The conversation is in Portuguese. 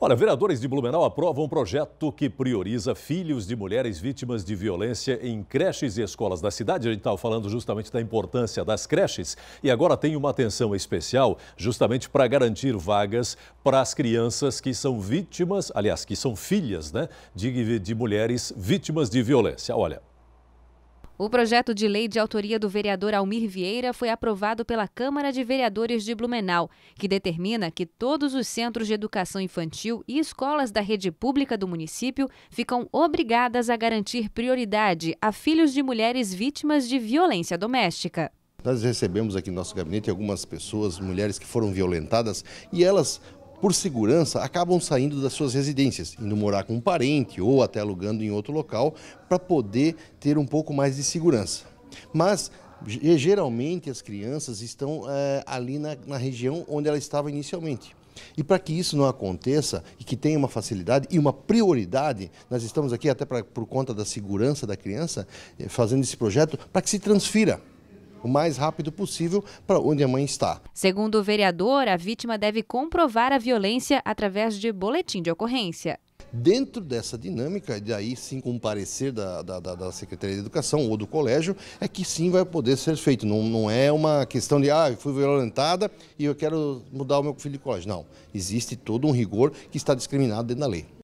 Olha, vereadores de Blumenau aprovam um projeto que prioriza filhos de mulheres vítimas de violência em creches e escolas da cidade. A gente estava falando justamente da importância das creches e agora tem uma atenção especial justamente para garantir vagas para as crianças que são vítimas, aliás, que são filhas né, de, de mulheres vítimas de violência. Olha, o projeto de lei de autoria do vereador Almir Vieira foi aprovado pela Câmara de Vereadores de Blumenau, que determina que todos os centros de educação infantil e escolas da rede pública do município ficam obrigadas a garantir prioridade a filhos de mulheres vítimas de violência doméstica. Nós recebemos aqui no nosso gabinete algumas pessoas, mulheres que foram violentadas e elas por segurança, acabam saindo das suas residências, indo morar com um parente ou até alugando em outro local para poder ter um pouco mais de segurança. Mas geralmente as crianças estão é, ali na, na região onde ela estava inicialmente. E para que isso não aconteça e que tenha uma facilidade e uma prioridade, nós estamos aqui até pra, por conta da segurança da criança, eh, fazendo esse projeto, para que se transfira o mais rápido possível para onde a mãe está. Segundo o vereador, a vítima deve comprovar a violência através de boletim de ocorrência. Dentro dessa dinâmica, e aí sim com o parecer da, da, da, Secretaria de Educação ou do colégio, é que sim vai poder ser feito. Não, não é uma questão de, ah, fui violentada e eu quero mudar o meu filho de colégio. Não, existe todo um rigor que está discriminado dentro da lei.